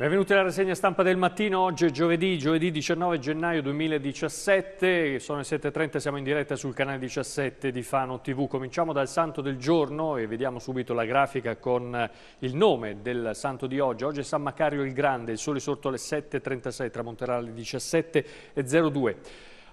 Benvenuti alla rassegna stampa del mattino, oggi è giovedì, giovedì 19 gennaio 2017, sono le 7.30, siamo in diretta sul canale 17 di Fano TV. Cominciamo dal santo del giorno e vediamo subito la grafica con il nome del santo di oggi. Oggi è San Macario il Grande, il sole sorto alle 7.36, tramonterà alle 17.02.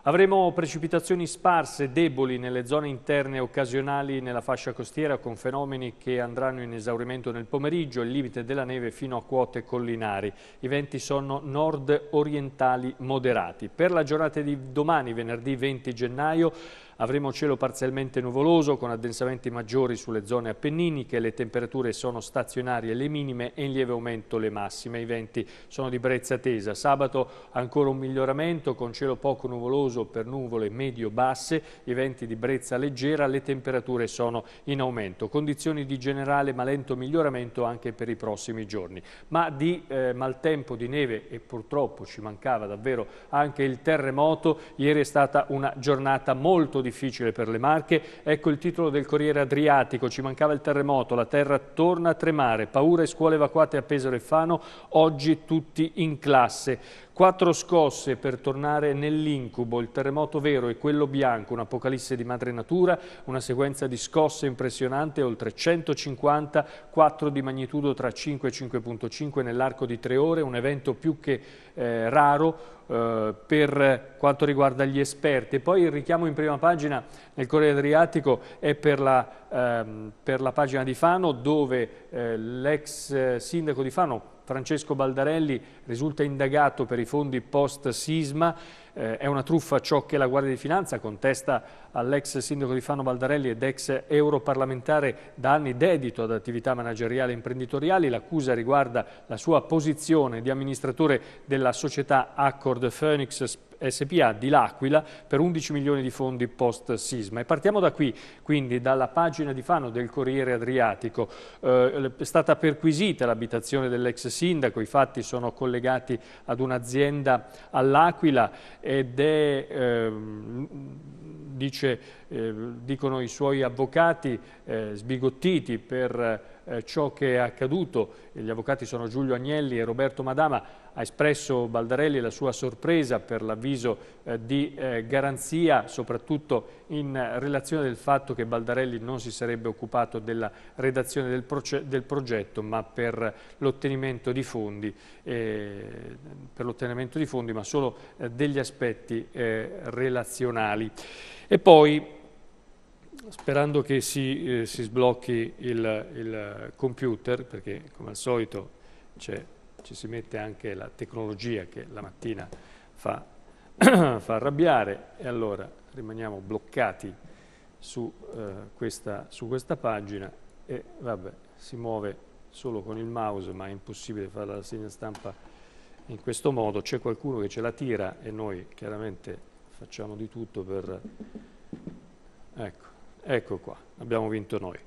Avremo precipitazioni sparse, deboli nelle zone interne occasionali nella fascia costiera con fenomeni che andranno in esaurimento nel pomeriggio il limite della neve fino a quote collinari. I venti sono nord-orientali moderati. Per la giornata di domani, venerdì 20 gennaio, Avremo cielo parzialmente nuvoloso con addensamenti maggiori sulle zone appenniniche, le temperature sono stazionarie le minime e in lieve aumento le massime. I venti sono di brezza tesa. Sabato ancora un miglioramento con cielo poco nuvoloso per nuvole medio-basse, i venti di brezza leggera, le temperature sono in aumento. Condizioni di generale ma lento miglioramento anche per i prossimi giorni. Ma di eh, maltempo, di neve e purtroppo ci mancava davvero anche il terremoto, ieri è stata una giornata molto difficile per le Marche. Ecco il titolo del Corriere Adriatico, ci mancava il terremoto, la terra torna a tremare, paura e scuole evacuate a Pesaro e Fano, oggi tutti in classe. Quattro scosse per tornare nell'incubo, il terremoto vero e quello bianco, un'apocalisse di madre natura, una sequenza di scosse impressionante, oltre 150, 4 di magnitudo tra 5 e 5.5 nell'arco di tre ore, un evento più che eh, raro eh, per quanto riguarda gli esperti. E poi il richiamo in prima pagina nel Corriere Adriatico è per la, ehm, per la pagina di Fano dove eh, l'ex sindaco di Fano Francesco Baldarelli risulta indagato per i fondi post-sisma, eh, è una truffa ciò che la Guardia di Finanza contesta all'ex sindaco di Fano Baldarelli ed ex europarlamentare da anni dedito ad attività manageriali e imprenditoriali. L'accusa riguarda la sua posizione di amministratore della società Accord Phoenix SPA di L'Aquila per 11 milioni di fondi post sisma. E partiamo da qui, quindi dalla pagina di Fano del Corriere Adriatico. Eh, è stata perquisita l'abitazione dell'ex sindaco, i fatti sono collegati ad un'azienda all'Aquila ed è... Ehm, Dice, eh, dicono i suoi avvocati eh, sbigottiti per eh, ciò che è accaduto, gli avvocati sono Giulio Agnelli e Roberto Madama, ha espresso Baldarelli la sua sorpresa per l'avviso eh, di eh, garanzia, soprattutto in relazione del fatto che Baldarelli non si sarebbe occupato della redazione del, del progetto, ma per l'ottenimento di, eh, di fondi, ma solo eh, degli aspetti eh, relazionali. E poi sperando che si, eh, si sblocchi il, il, computer, perché come al solito c'è ci si mette anche la tecnologia che la mattina fa, fa arrabbiare e allora rimaniamo bloccati su, eh, questa, su questa pagina e vabbè, si muove solo con il mouse, ma è impossibile fare la segna stampa in questo modo. C'è qualcuno che ce la tira e noi chiaramente facciamo di tutto per... Ecco, ecco qua, abbiamo vinto noi.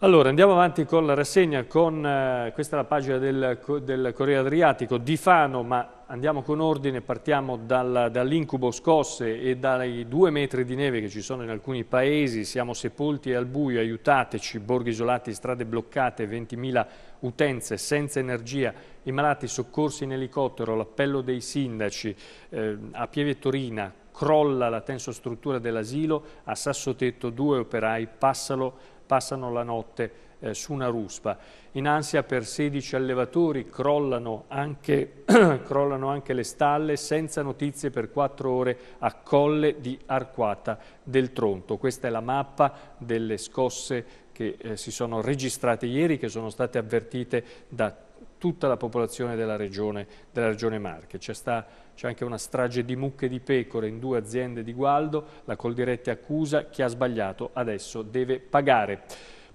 Allora, andiamo avanti con la rassegna, con, eh, questa è la pagina del, del Corriere Adriatico, di Fano, ma andiamo con ordine, partiamo dal, dall'incubo scosse e dai due metri di neve che ci sono in alcuni paesi, siamo sepolti al buio, aiutateci, borghi isolati, strade bloccate, 20.000 utenze senza energia, i malati soccorsi in elicottero, l'appello dei sindaci, eh, a Torina, crolla la tensostruttura dell'asilo, a Sassotetto due operai passano passano la notte eh, su una ruspa. In ansia per 16 allevatori crollano anche, crollano anche le stalle senza notizie per 4 ore a Colle di Arquata del Tronto. Questa è la mappa delle scosse che eh, si sono registrate ieri, che sono state avvertite da tutta la popolazione della regione, della regione Marche. C'è, anche una strage di mucche di pecore in due aziende di Gualdo, la Coldiretti accusa chi ha sbagliato adesso deve pagare.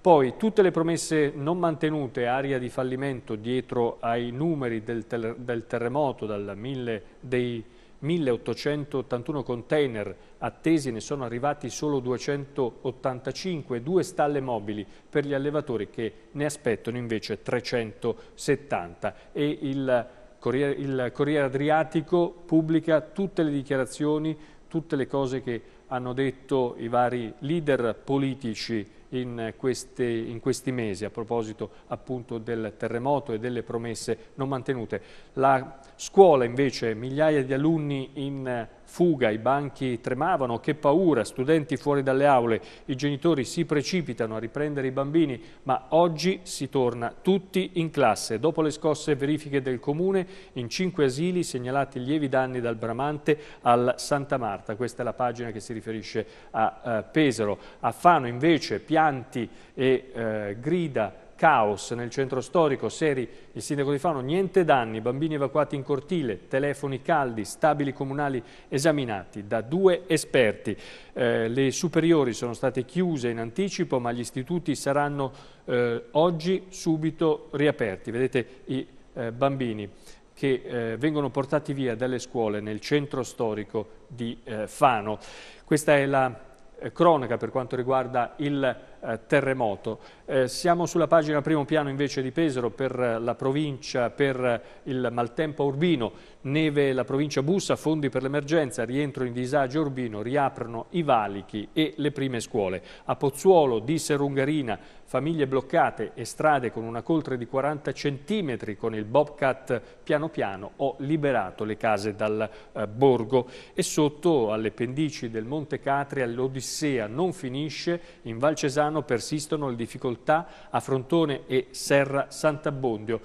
Poi tutte le promesse non mantenute, aria di fallimento dietro ai numeri del, ter del terremoto dal mille dei 1881 container attesi ne sono arrivati solo 285, due stalle mobili per gli allevatori che ne aspettano invece 370 e il Corriere, il Corriere Adriatico pubblica tutte le dichiarazioni, tutte le cose che hanno detto i vari leader politici in eh, questi, in questi mesi a proposito appunto del terremoto e delle promesse non mantenute. La scuola invece, migliaia di alunni in eh, fuga, i banchi tremavano, che paura, studenti fuori dalle aule, i genitori si precipitano a riprendere i bambini, ma oggi si torna tutti in classe. Dopo le scosse verifiche del comune, in cinque asili segnalati lievi danni dal Bramante al Santa Marta. Questa è la pagina che si riferisce a eh, Pesaro. A Fano invece piano schianti e eh, grida caos nel centro storico, Seri, il sindaco di Fano, niente danni, bambini evacuati in cortile, telefoni caldi, stabili comunali esaminati da due esperti. Eh, le superiori sono state chiuse in anticipo, ma gli istituti saranno eh, oggi subito riaperti. Vedete i eh, bambini che eh, vengono portati via dalle scuole nel centro storico di eh, Fano. Questa è la eh, cronaca per quanto riguarda il eh, terremoto. Eh, siamo sulla pagina primo piano invece di Pesaro per eh, la provincia, per eh, il maltempo urbino, neve la provincia Bussa, fondi per l'emergenza, rientro in disagio urbino, riaprono i valichi e le prime scuole. A Pozzuolo, disse Rungarina, famiglie bloccate e strade con una coltre di 40 centimetri con il Bobcat piano piano ho liberato le case dal eh, borgo e sotto alle pendici del Monte Catria l'Odissea non finisce in Valcesano Bolzano persistono le difficoltà a Frontone e Serra Sant'Abbondio.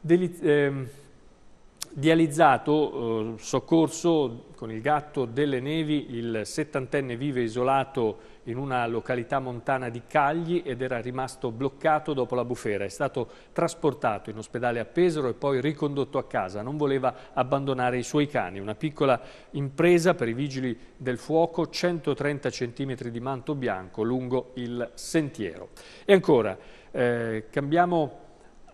Deli ehm, Dializzato, eh, soccorso con il gatto delle nevi, il settantenne vive isolato in una località montana di Cagli ed era rimasto bloccato dopo la bufera. È stato trasportato in ospedale a Pesaro e poi ricondotto a casa. Non voleva abbandonare i suoi cani. Una piccola impresa per i vigili del fuoco, 130 cm di manto bianco lungo il sentiero. E ancora, eh, cambiamo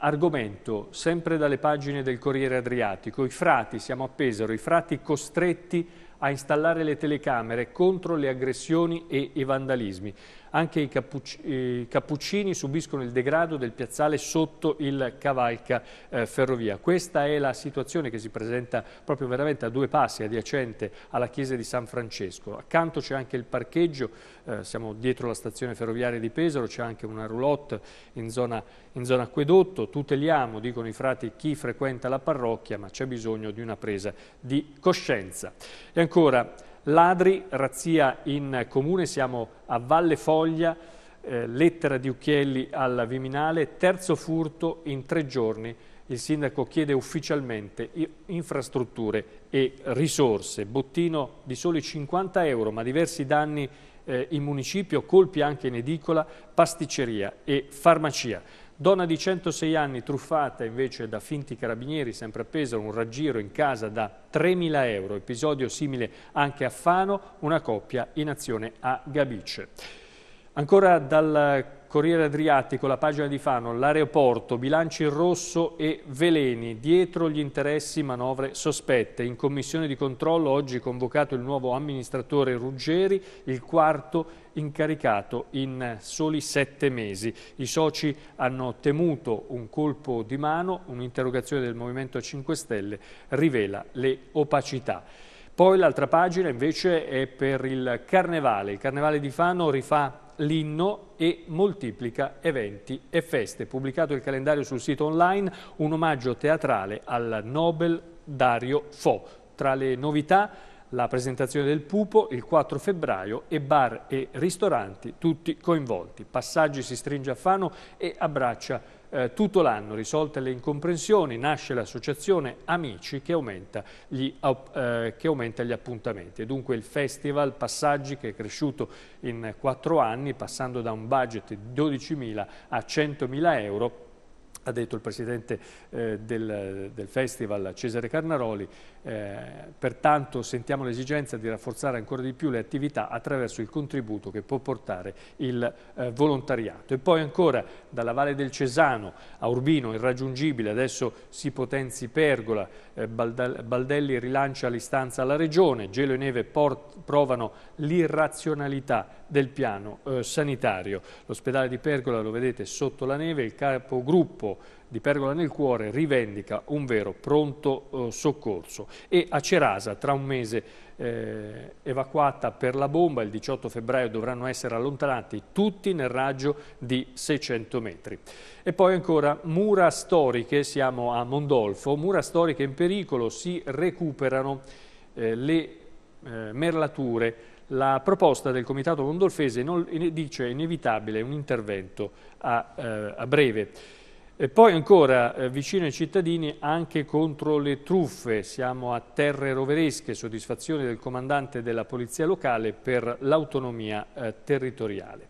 Argomento, sempre dalle pagine del Corriere Adriatico, i frati, siamo a Pesaro, i frati costretti a installare le telecamere contro le aggressioni e i vandalismi. Anche i, cappuc i cappuccini subiscono il degrado del piazzale sotto il cavalca eh, ferrovia. Questa è la situazione che si presenta proprio veramente a due passi adiacente alla chiesa di San Francesco. Accanto c'è anche il parcheggio, eh, siamo dietro la stazione ferroviaria di Pesaro, c'è anche una roulotte in zona, in zona acquedotto. Tuteliamo, dicono i frati, chi frequenta la parrocchia, ma c'è bisogno di una presa di coscienza. E ancora Ladri, razzia in comune, siamo a Valle Foglia, eh, lettera di Ucchielli al Viminale, terzo furto in tre giorni. Il sindaco chiede ufficialmente infrastrutture e risorse. Bottino di soli 50 euro, ma diversi danni eh, in municipio, colpi anche in edicola, pasticceria e farmacia. Donna di 106 anni truffata invece da finti carabinieri, sempre appesa, un raggiro in casa da 3.000 euro, episodio simile anche a Fano, una coppia in azione a Gabice. Ancora dal Corriere Adriatico, la pagina di Fano, l'aeroporto, bilanci in rosso e veleni, dietro gli interessi manovre sospette. In commissione di controllo oggi convocato il nuovo amministratore Ruggeri, il quarto incaricato in soli sette mesi. I soci hanno temuto un colpo di mano, un'interrogazione del Movimento 5 Stelle rivela le opacità. Poi l'altra pagina invece è per il Carnevale. Il Carnevale di Fano rifà l'inno e moltiplica eventi e feste. Pubblicato il calendario sul sito online, un omaggio teatrale al Nobel Dario Fo. Tra le novità la presentazione del pupo il 4 febbraio e bar e ristoranti tutti coinvolti. Passaggi si stringe a Fano e abbraccia eh, tutto l'anno. Risolte le incomprensioni, nasce l'associazione Amici che aumenta, gli, eh, che aumenta gli appuntamenti. dunque il festival Passaggi che è cresciuto in quattro anni passando da un budget di 12.000 a 100.000 euro ha detto il presidente eh, del, del, festival Cesare Carnaroli, eh, pertanto sentiamo l'esigenza di rafforzare ancora di più le attività attraverso il contributo che può portare il eh, volontariato. E poi ancora dalla Valle del Cesano a Urbino, irraggiungibile, adesso si potenzi Pergola, eh, Baldelli rilancia l'istanza alla Regione, gelo e neve provano l'irrazionalità del piano eh, sanitario. L'ospedale di Pergola, lo vedete, sotto la neve, il capogruppo di Pergola nel Cuore rivendica un vero pronto eh, soccorso e a Cerasa tra un mese eh, evacuata per la bomba il 18 febbraio dovranno essere allontanati tutti nel raggio di 600 metri. E poi ancora mura storiche, siamo a Mondolfo, mura storiche in pericolo, si recuperano eh, le eh, merlature la proposta del Comitato Mondolfese dice inevitabile un intervento a, eh, a breve. E poi ancora, eh, vicino ai cittadini, anche contro le truffe. Siamo a terre roveresche, soddisfazione del comandante della polizia locale per l'autonomia eh, territoriale.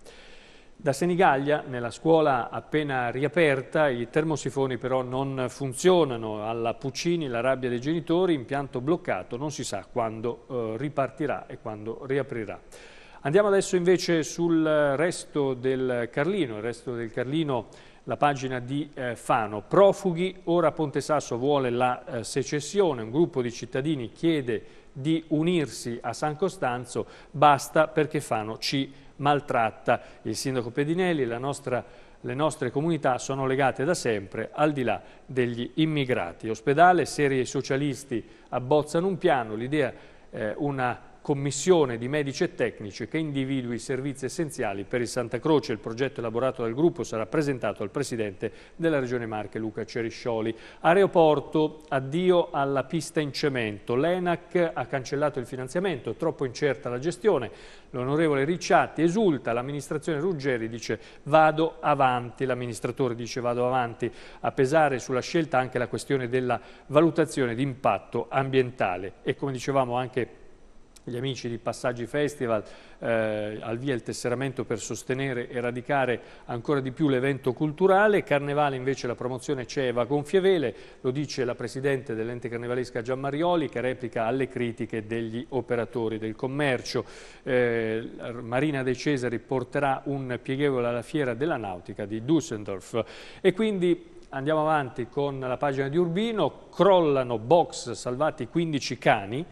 Da Senigallia, nella scuola appena riaperta, i termosifoni però non funzionano. Alla Puccini la rabbia dei genitori, impianto bloccato, non si sa quando eh, ripartirà e quando riaprirà. Andiamo adesso invece sul resto del Carlino. Il resto del Carlino la pagina di eh, Fano. Profughi, ora Ponte Sasso vuole la eh, secessione, un gruppo di cittadini chiede di unirsi a San Costanzo, basta perché Fano ci maltratta. Il sindaco Pedinelli, nostra, le nostre comunità sono legate da sempre al di là degli immigrati. Ospedale, serie socialisti abbozzano un piano, l'idea eh, una commissione di medici e tecnici che individui i servizi essenziali per il Santa Croce. Il progetto elaborato dal gruppo sarà presentato al Presidente della Regione Marche, Luca Ceriscioli. Aeroporto, addio alla pista in cemento. L'ENAC ha cancellato il finanziamento, troppo incerta la gestione. L'onorevole Ricciatti esulta, l'amministrazione Ruggeri dice vado avanti, l'amministratore dice vado avanti. A pesare sulla scelta anche la questione della valutazione di impatto ambientale e come dicevamo anche gli amici di Passaggi Festival eh, al via il tesseramento per sostenere e radicare ancora di più l'evento culturale. Carnevale invece la promozione c'è va vele, lo dice la presidente dell'ente carnevalesca Giammarioli che replica alle critiche degli operatori del commercio. Eh, Marina De Cesari porterà un pieghevole alla fiera della nautica di Düsseldorf e quindi andiamo avanti con la pagina di Urbino, crollano box salvati 15 cani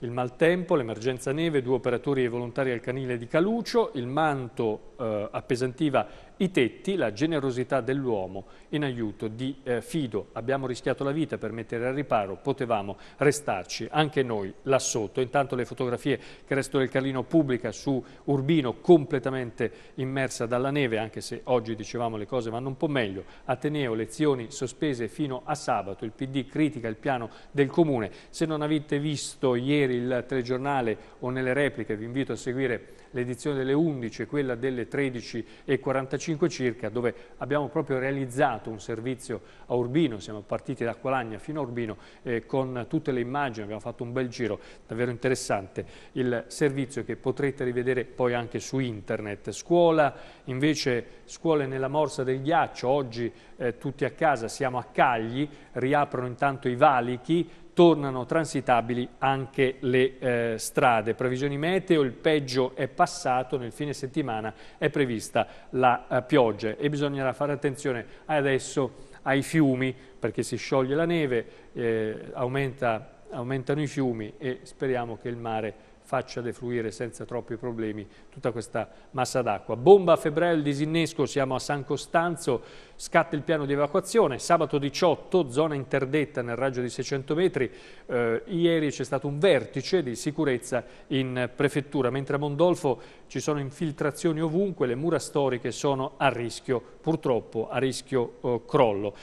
il maltempo, l'emergenza neve, due operatori e volontari al canile di Calucio, il manto eh, appesantiva i tetti, la generosità dell'uomo in aiuto di eh, Fido. Abbiamo rischiato la vita per mettere al riparo, potevamo restarci anche noi là sotto. Intanto le fotografie che Resto del Carlino pubblica su Urbino completamente immersa dalla neve, anche se oggi dicevamo le cose vanno un po' meglio. Ateneo, lezioni sospese fino a sabato, il PD critica il piano del Comune. Se non avete visto ieri il telegiornale o nelle repliche vi invito a seguire l'edizione delle 11 e quella delle 13.45 circa, dove abbiamo proprio realizzato un servizio a Urbino, siamo partiti da Qualagna fino a Urbino eh, con tutte le immagini, abbiamo fatto un bel giro, davvero interessante il servizio che potrete rivedere poi anche su internet. Scuola, invece scuole nella morsa del ghiaccio, oggi eh, tutti a casa, siamo a Cagli, riaprono intanto i valichi, tornano transitabili anche le eh, strade. Previsioni meteo, il peggio è passato, nel fine settimana è prevista la eh, pioggia e bisognerà fare attenzione adesso ai fiumi perché si scioglie la neve, eh, aumenta, aumentano i fiumi e speriamo che il mare faccia defluire senza troppi problemi tutta questa massa d'acqua. Bomba a febbraio, il disinnesco, siamo a San Costanzo, scatta il piano di evacuazione, sabato 18, zona interdetta nel raggio di 600 metri, eh, ieri c'è stato un vertice di sicurezza in prefettura, mentre a Mondolfo ci sono infiltrazioni ovunque, le mura storiche sono a rischio, purtroppo a rischio eh, crollo.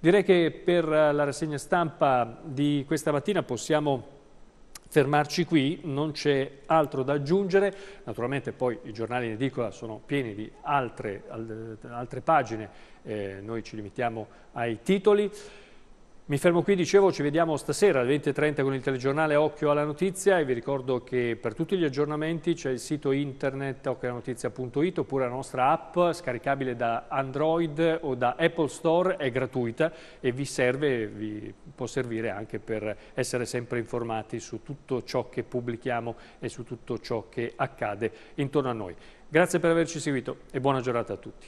Direi che per la rassegna stampa di questa mattina possiamo fermarci qui, non c'è altro da aggiungere, naturalmente poi i giornali in edicola sono pieni di altre, altre pagine, eh, noi ci limitiamo ai titoli. Mi fermo qui, dicevo, ci vediamo stasera alle 20.30 con il telegiornale Occhio alla Notizia e vi ricordo che per tutti gli aggiornamenti c'è il sito internet occhioallanotizia.it oppure la nostra app scaricabile da Android o da Apple Store, è gratuita e vi serve, vi può servire anche per essere sempre informati su tutto ciò che pubblichiamo e su tutto ciò che accade intorno a noi. Grazie per averci seguito e buona giornata a tutti.